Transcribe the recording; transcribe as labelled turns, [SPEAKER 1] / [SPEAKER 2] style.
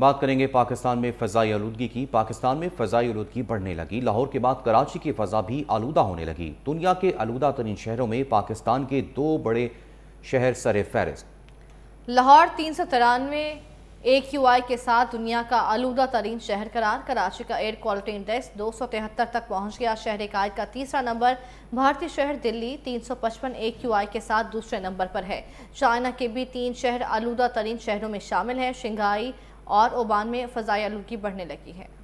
[SPEAKER 1] बात करेंगे पाकिस्तान में फ़जाई आलूदगी की पाकिस्तान में फ़जाई आलूदगी बढ़ने लगी लाहौर के बाद कराची की फ़जा भी आलूदा होने लगी दुनिया के आलूदा तरीन शहरों में पाकिस्तान के दो बड़े शहर सर फहरिस्त
[SPEAKER 2] लाहौर तीन सौ तिरानवे ए क्यू आई के साथ दुनिया का आलूदा तरीन शहर करार कराची का एयर क्वालिटी इंडेक्स दो सौ तिहत्तर तक पहुँच गया शहर इकाय का तीसरा नंबर भारतीय शहर दिल्ली तीन सौ पचपन ए क्यू आई के साथ दूसरे नंबर पर है चाइना के भी तीन शहर आलूदा तरीन शहरों में शामिल हैं शंघाई और ओबान में फ़जाई आलूगी बढ़ने लगी है